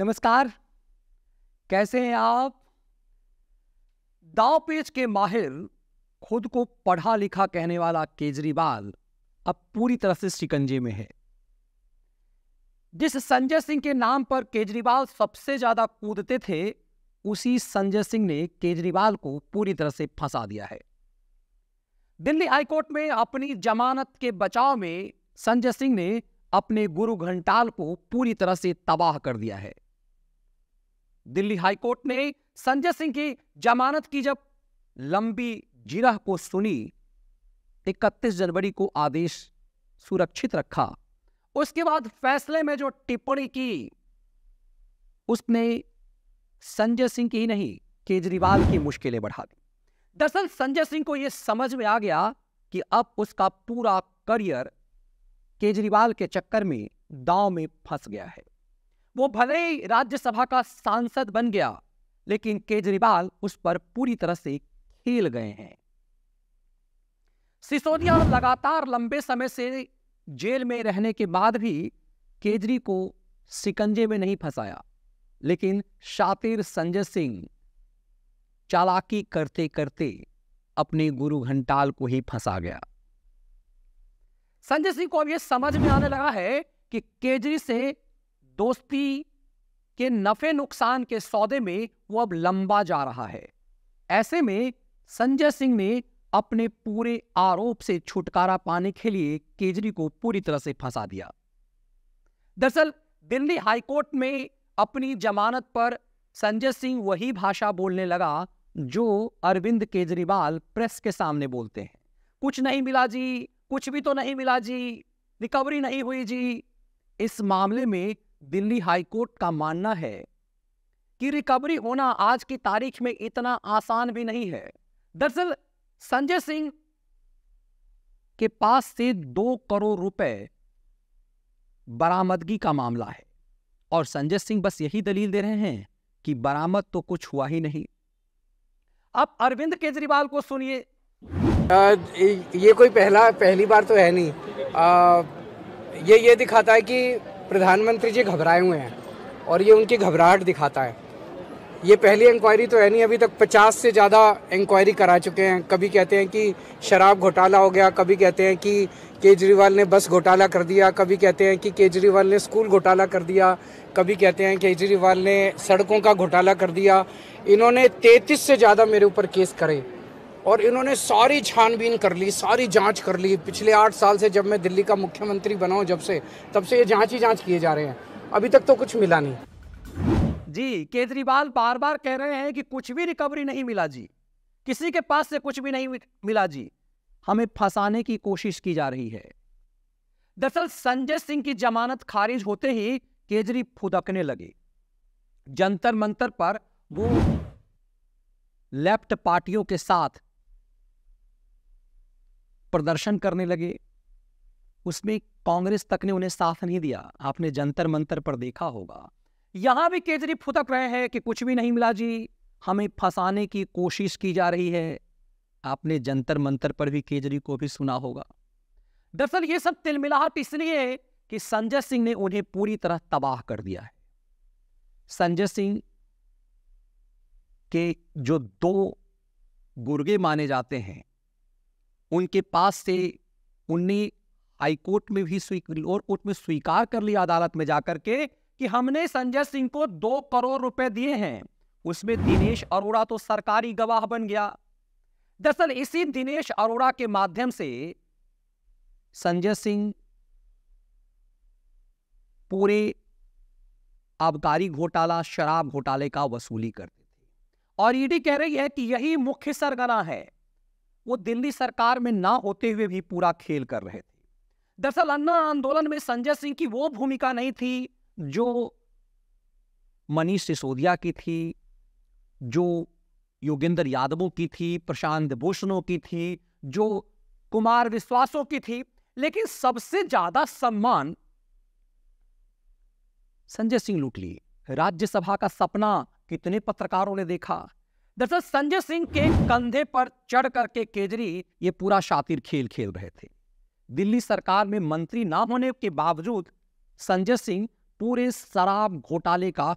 नमस्कार कैसे हैं आप दाव पेज के माहिर खुद को पढ़ा लिखा कहने वाला केजरीवाल अब पूरी तरह से शिकंजे में है जिस संजय सिंह के नाम पर केजरीवाल सबसे ज्यादा कूदते थे उसी संजय सिंह ने केजरीवाल को पूरी तरह से फंसा दिया है दिल्ली हाईकोर्ट में अपनी जमानत के बचाव में संजय सिंह ने अपने गुरु घंटाल को पूरी तरह से तबाह कर दिया है दिल्ली हाईकोर्ट ने संजय सिंह की जमानत की जब लंबी जिरह को सुनी इकतीस जनवरी को आदेश सुरक्षित रखा उसके बाद फैसले में जो टिप्पणी की उसने संजय सिंह की ही नहीं केजरीवाल की मुश्किलें बढ़ा दी दरअसल संजय सिंह को यह समझ में आ गया कि अब उसका पूरा करियर केजरीवाल के चक्कर में दांव में फंस गया है वो भले ही राज्यसभा का सांसद बन गया लेकिन केजरीवाल उस पर पूरी तरह से खेल गए हैं सिसोदिया लगातार लंबे समय से जेल में रहने के बाद भी केजरी को सिकंजे में नहीं फंसाया लेकिन शातिर संजय सिंह चालाकी करते करते अपने गुरु घंटाल को ही फंसा गया संजय सिंह को अब यह समझ में आने लगा है कि केजरी से दोस्ती के नफे नुकसान के सौदे में वो अब लंबा जा रहा है ऐसे में संजय सिंह ने अपने पूरे आरोप से छुटकारा पाने के लिए केजरी को पूरी तरह से फंसा दिया दरअसल दिल्ली हाईकोर्ट में अपनी जमानत पर संजय सिंह वही भाषा बोलने लगा जो अरविंद केजरीवाल प्रेस के सामने बोलते हैं कुछ नहीं मिला जी कुछ भी तो नहीं मिला जी रिकवरी नहीं हुई जी इस मामले में दिल्ली हाईकोर्ट का मानना है कि रिकवरी होना आज की तारीख में इतना आसान भी नहीं है दरअसल संजय सिंह के पास से दो करोड़ रुपए बरामदगी का मामला है और संजय सिंह बस यही दलील दे रहे हैं कि बरामद तो कुछ हुआ ही नहीं अब अरविंद केजरीवाल को सुनिए ये कोई पहला पहली बार तो है नहीं आ, ये ये दिखाता है कि प्रधानमंत्री जी घबराए हुए हैं और ये उनकी घबराहट दिखाता है ये पहली इंक्वायरी तो है नहीं अभी तक 50 से ज़्यादा इंक्वायरी करा चुके हैं कभी कहते हैं कि शराब घोटाला हो गया कभी कहते हैं कि केजरीवाल ने बस घोटाला कर दिया कभी कहते हैं कि केजरीवाल ने स्कूल घोटाला कर दिया कभी कहते हैं केजरीवाल ने सड़कों का घोटाला कर दिया इन्होंने 33 से ज़्यादा मेरे ऊपर केस करे और इन्होंने सारी छानबीन कर ली सारी जांच कर ली पिछले आठ साल से जब मैं दिल्ली का मुख्यमंत्री बना हूँ जब से तब से ये जांच ही जांच किए जा रहे हैं अभी तक तो कुछ मिला नहीं जी केजरीवाल बार बार कह रहे हैं कि कुछ भी रिकवरी नहीं मिला जी किसी के पास से कुछ भी नहीं मिला जी हमें फंसाने की कोशिश की जा रही है दरअसल संजय सिंह की जमानत खारिज होते ही केजरी फुदकने लगे जंतर मंतर पर वो लेफ्ट पार्टियों के साथ प्रदर्शन करने लगे उसमें कांग्रेस तक ने उन्हें साथ नहीं दिया आपने जंतर मंतर पर देखा होगा यहां भी केजरी फुतक रहे हैं कि कुछ भी नहीं मिला जी हमें फंसाने की कोशिश की जा रही है आपने जंतर मंतर पर भी केजरी को भी सुना होगा दरअसल ये सब तिलमिलाहट इसलिए कि संजय सिंह ने उन्हें पूरी तरह तबाह कर दिया है संजय सिंह के जो दो गुर्गे माने जाते हैं उनके पास से उनने हाईकोर्ट में भी लोअर कोर्ट में स्वीकार कर लिया अदालत में जाकर के कि हमने संजय सिंह को दो करोड़ रुपए दिए हैं उसमें दिनेश अरोड़ा तो सरकारी गवाह बन गया दरअसल इसी दिनेश अरोड़ा के माध्यम से संजय सिंह पूरे आबकारी घोटाला शराब घोटाले का वसूली करते थे और ईडी कह रही है कि यही मुख्य सरगना है वो दिल्ली सरकार में ना होते हुए भी पूरा खेल कर रहे थे दरअसल अन्ना आंदोलन में संजय सिंह की वो भूमिका नहीं थी जो मनीष सिसोदिया की थी जो योगेंद्र यादवों की थी प्रशांत भूषणों की थी जो कुमार विश्वासों की थी लेकिन सबसे ज्यादा सम्मान संजय सिंह लूट लिए राज्यसभा का सपना कितने पत्रकारों ने देखा दरअसल संजय सिंह के कंधे पर चढ़ करके केजरी ये पूरा शातिर खेल खेल रहे थे दिल्ली सरकार में मंत्री ना होने के बावजूद संजय सिंह पूरे शराब घोटाले का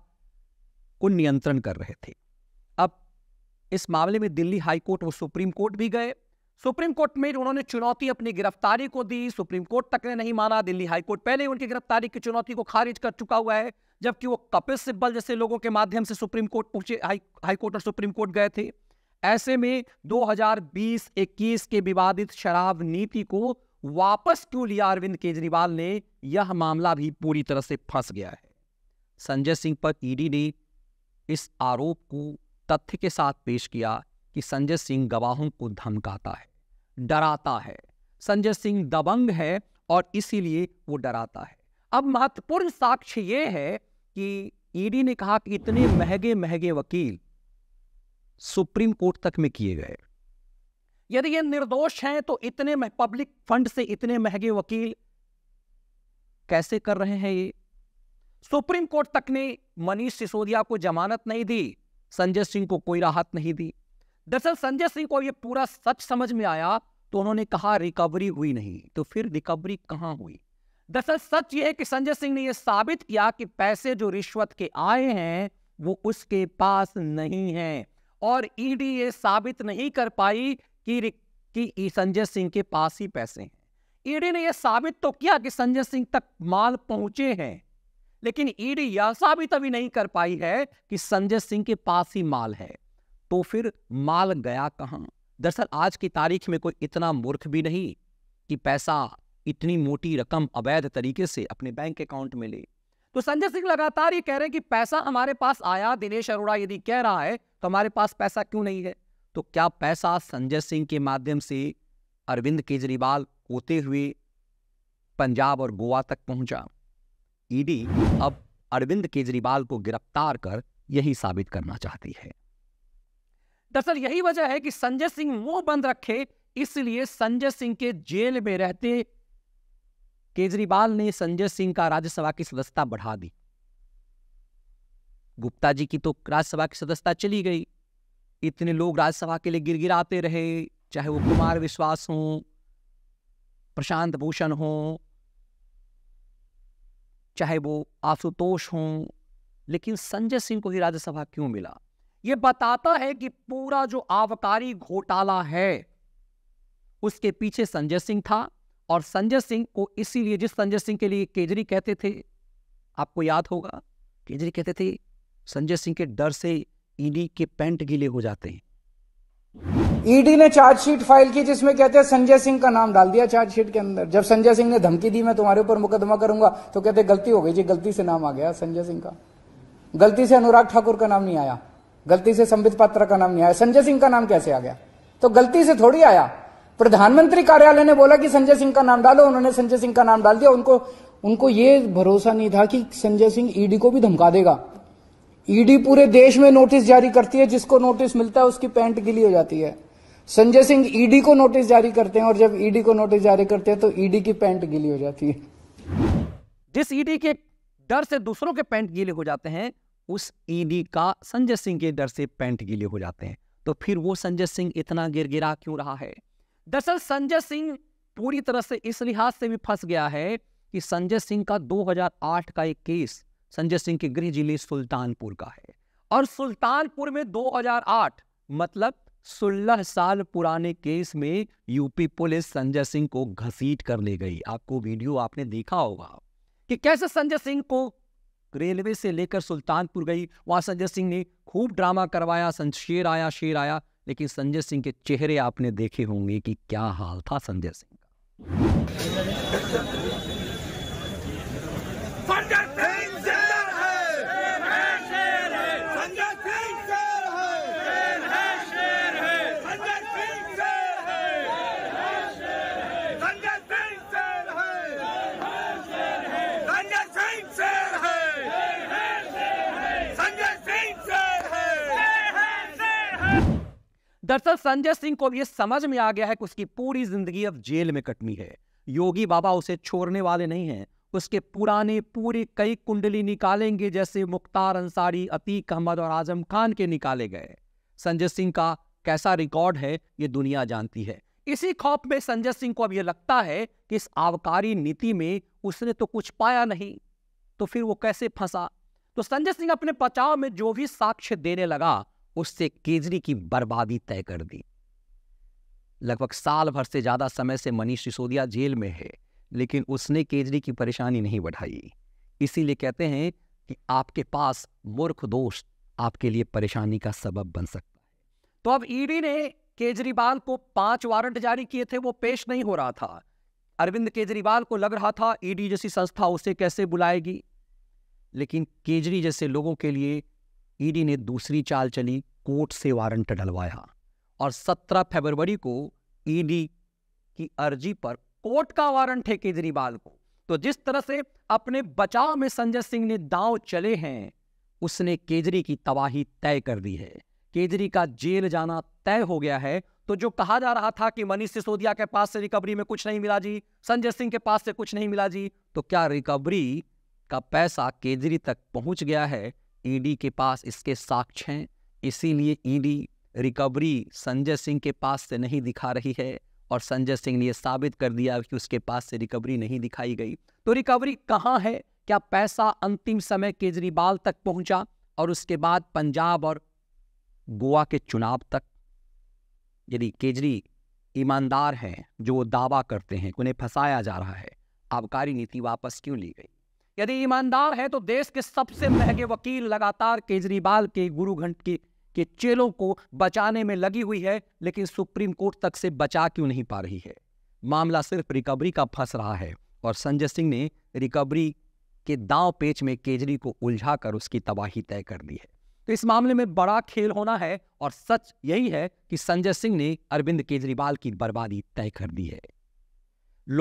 को नियंत्रण कर रहे थे अब इस मामले में दिल्ली हाईकोर्ट और सुप्रीम कोर्ट भी गए सुप्रीम कोर्ट में उन्होंने चुनौती अपनी गिरफ्तारी को दी सुप्रीम कोर्ट तक ने नहीं माना दिल्ली हाईकोर्ट पहले ही उनकी गिरफ्तारी की चुनौती को खारिज कर चुका हुआ है जबकि वो कपिल सिब्बल जैसे लोगों के माध्यम से सुप्रीम कोर्ट पहुंचे हाई हाईकोर्ट और सुप्रीम कोर्ट गए थे ऐसे में 2020-21 के विवादित शराब नीति को वापस क्यों लिया अरविंद केजरीवाल ने यह मामला भी पूरी तरह से फंस गया है संजय सिंह पर ईडी ने इस आरोप को तथ्य के साथ पेश किया कि संजय सिंह गवाहों को धमकाता है डराता है संजय सिंह दबंग है और इसीलिए वो डराता है अब महत्वपूर्ण साक्ष्य ये है कि ईडी e ने कहा कि इतने महंगे महंगे वकील सुप्रीम कोर्ट तक में किए गए यदि ये निर्दोष हैं तो इतने पब्लिक फंड से इतने महंगे वकील कैसे कर रहे हैं ये सुप्रीम कोर्ट तक ने मनीष सिसोदिया को जमानत नहीं दी संजय सिंह को कोई राहत नहीं दी दरअसल संजय सिंह को ये पूरा सच समझ में आया तो उन्होंने कहा रिकवरी हुई नहीं तो फिर रिकवरी कहाँ हुई दरअसल सच ये है कि संजय सिंह ने यह साबित किया कि पैसे जो रिश्वत के आए हैं वो उसके पास नहीं हैं और ईडी ये साबित नहीं कर पाई कि कि संजय सिंह के पास ही पैसे हैं ईडी ने यह साबित तो किया कि संजय सिंह तक माल पहुंचे हैं लेकिन ईडी यह साबित अभी नहीं कर पाई है कि संजय सिंह के पास ही माल है तो फिर माल गया कहाँ दरअसल आज की तारीख में कोई इतना मूर्ख भी नहीं कि पैसा इतनी मोटी रकम अवैध तरीके से अपने बैंक अकाउंट में ले तो संजय सिंह लगातार ये कह रहे हैं कि पैसा हमारे पास आया दिनेश अरोड़ा यदि कह रहा है तो हमारे पास पैसा क्यों नहीं है तो क्या पैसा संजय सिंह के माध्यम से अरविंद केजरीवाल होते हुए पंजाब और गोवा तक पहुंचा ईडी अब अरविंद केजरीवाल को गिरफ्तार कर यही साबित करना चाहती है दरअसल यही वजह है कि संजय सिंह मुंह बंद रखे इसलिए संजय सिंह के जेल में रहते केजरीवाल ने संजय सिंह का राज्यसभा की सदस्यता बढ़ा दी गुप्ता जी की तो राज्यसभा की सदस्यता चली गई इतने लोग राज्यसभा के लिए गिर गिराते रहे चाहे वो कुमार विश्वास हो प्रशांत भूषण हो चाहे वो आशुतोष हो लेकिन संजय सिंह को ही राज्यसभा क्यों मिला यह बताता है कि पूरा जो आवकारी घोटाला है उसके पीछे संजय सिंह था और संजय सिंह को इसीलिए जिस संजय सिंह के लिए केजरी कहते थे आपको याद होगा केजरी कहते थे संजय सिंह के डर से ईडी e के पेंट गीले हो जाते हैं ईडी e ने चार्जशीट फाइल की जिसमें कहते हैं संजय सिंह का नाम डाल दिया चार्जशीट के अंदर जब संजय सिंह ने धमकी दी मैं तुम्हारे ऊपर मुकदमा करूंगा तो कहते गलती हो गई जी गलती से नाम आ गया संजय सिंह का गलती से अनुराग ठाकुर का नाम नहीं आया गलती से संबित पात्रा का नाम नहीं आया संजय सिंह का नाम कैसे आ गया तो गलती से थोड़ी आया प्रधानमंत्री कार्यालय ने बोला कि संजय सिंह का नाम डालो उन्होंने संजय सिंह का नाम डाल दिया उनको उनको ये भरोसा नहीं था कि संजय सिंह ईडी को भी धमका देगा ईडी पूरे देश में नोटिस जारी करती है जिसको नोटिस मिलता है उसकी पैंट गिली हो जाती है संजय सिंह ईडी को नोटिस जारी करते हैं और जब ईडी को नोटिस जारी करते हैं तो ईडी की पैंट गिली हो जाती है जिस ईडी के डर से दूसरों के पैंट गीले हो जाते हैं उस ईडी e का संजय सिंह के डर से पेंट गीले हो जाते हैं तो फिर वो संजय सिंह इतना गिर गिरा क्यों रहा है दरअसल संजय सिंह पूरी तरह से इस लिहाज से भी फंस गया है कि संजय सिंह का 2008 का एक केस संजय सिंह के गृह जिले सुल्तानपुर का है और सुल्तानपुर में 2008 मतलब सोलह साल पुराने केस में यूपी पुलिस संजय सिंह को घसीट कर ले गई आपको वीडियो आपने देखा होगा कि कैसे संजय सिंह को रेलवे से लेकर सुल्तानपुर गई वहां संजय सिंह ने खूब ड्रामा करवाया शेर आया शेर आया लेकिन संजय सिंह के चेहरे आपने देखे होंगे कि क्या हाल था संजय सिंह का दरअसल संजय सिंह को यह समझ में आ गया है कि उसकी पूरी जिंदगी अब जेल में कटनी है योगी बाबा उसे छोड़ने वाले नहीं हैं उसके पुराने पूरे कई कुंडली निकालेंगे जैसे मुख्तार अंसारी अतीक अहमद और आजम खान के निकाले गए संजय सिंह का कैसा रिकॉर्ड है ये दुनिया जानती है इसी खौफ में संजय सिंह को अब यह लगता है कि इस आबकारी नीति में उसने तो कुछ पाया नहीं तो फिर वो कैसे फंसा तो संजय सिंह अपने बचाव में जो भी साक्ष्य देने लगा उससे केजरी की बर्बादी तय कर दी लगभग साल भर से ज़्यादा समय से मनीष सिसोदिया जेल में है लेकिन उसने केजरी की परेशानी नहीं बढ़ाई इसीलिए कहते हैं कि आपके पास मूर्ख दोस्त आपके लिए परेशानी का सबब बन सकता है तो अब ईडी ने केजरीवाल को पांच वारंट जारी किए थे वो पेश नहीं हो रहा था अरविंद केजरीवाल को लग रहा था ईडी जैसी संस्था उसे कैसे बुलाएगी लेकिन केजरी जैसे लोगों के लिए ईडी ने दूसरी चाल चली कोर्ट से वारंट डलवाया और 17 फरवरी को ईडी की अर्जी पर कोर्ट का वारंट है केजरीवाल को तो जिस तरह से अपने बचाव में संजय सिंह ने दांव चले हैं उसने केजरी की तबाही तय कर दी है केजरी का जेल जाना तय हो गया है तो जो कहा जा रहा था कि मनीष सिसोदिया के पास से रिकवरी में कुछ नहीं मिला जी संजय सिंह के पास से कुछ नहीं मिला जी तो क्या रिकवरी का पैसा केजरी तक पहुंच गया है ईडी के पास इसके साक्ष्य हैं इसीलिए ईडी रिकवरी संजय सिंह के पास से नहीं दिखा रही है और संजय सिंह ने यह साबित कर दिया कि उसके पास से रिकवरी नहीं दिखाई गई तो रिकवरी कहाँ है क्या पैसा अंतिम समय केजरीवाल तक पहुंचा और उसके बाद पंजाब और गोवा के चुनाव तक यदि केजरी ईमानदार हैं जो वो दावा करते हैं उन्हें फंसाया जा रहा है आबकारी नीति वापस क्यों ली गई यदि ईमानदार है तो देश के सबसे महंगे वकील लगातार केजरीवाल के गुरु घंट के के चेलों को बचाने में लगी हुई है लेकिन सुप्रीम कोर्ट तक से बचा क्यों नहीं पा रही है मामला सिर्फ रिकवरी का फंस रहा है और संजय सिंह ने रिकवरी के दांव पेच में केजरी को उलझा कर उसकी तबाही तय कर दी है तो इस मामले में बड़ा खेल होना है और सच यही है कि संजय सिंह ने अरविंद केजरीवाल की बर्बादी तय कर दी है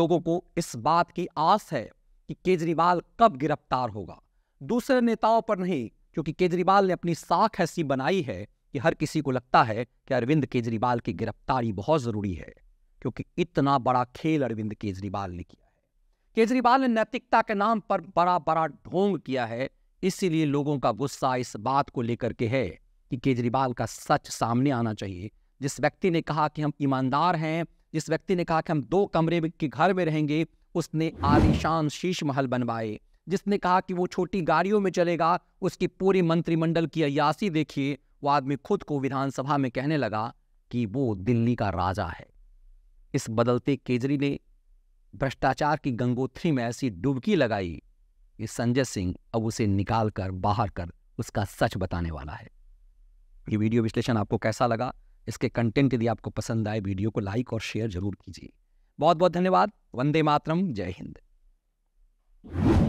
लोगों को इस बात की आस है कि केजरीवाल कब गिरफ्तार होगा दूसरे नेताओं पर नहीं क्योंकि केजरीवाल ने अपनी साख ऐसी बनाई है कि हर किसी को लगता है कि अरविंद केजरीवाल की गिरफ्तारी बहुत ज़रूरी है क्योंकि इतना बड़ा खेल अरविंद केजरीवाल ने किया है केजरीवाल ने नैतिकता के नाम पर बड़ा बड़ा ढोंग किया है इसीलिए लोगों का गुस्सा इस बात को लेकर के है कि केजरीवाल का सच सामने आना चाहिए जिस व्यक्ति ने कहा कि हम ईमानदार हैं जिस व्यक्ति ने कहा कि हम दो कमरे के घर में रहेंगे उसने आलिशान शीश महल बनवाए जिसने कहा कि वो छोटी गाड़ियों में चलेगा उसकी पूरी मंत्रिमंडल की अयासी देखिए वो आदमी खुद को विधानसभा में कहने लगा कि वो दिल्ली का राजा है इस बदलते केजरी ने भ्रष्टाचार की गंगोत्री में ऐसी डुबकी लगाई कि संजय सिंह अब उसे निकाल कर बाहर कर उसका सच बताने वाला है ये वीडियो विश्लेषण आपको कैसा लगा इसके कंटेंट यदि आपको पसंद आए वीडियो को लाइक और शेयर जरूर कीजिए बहुत बहुत धन्यवाद वंदे मातरम जय हिंद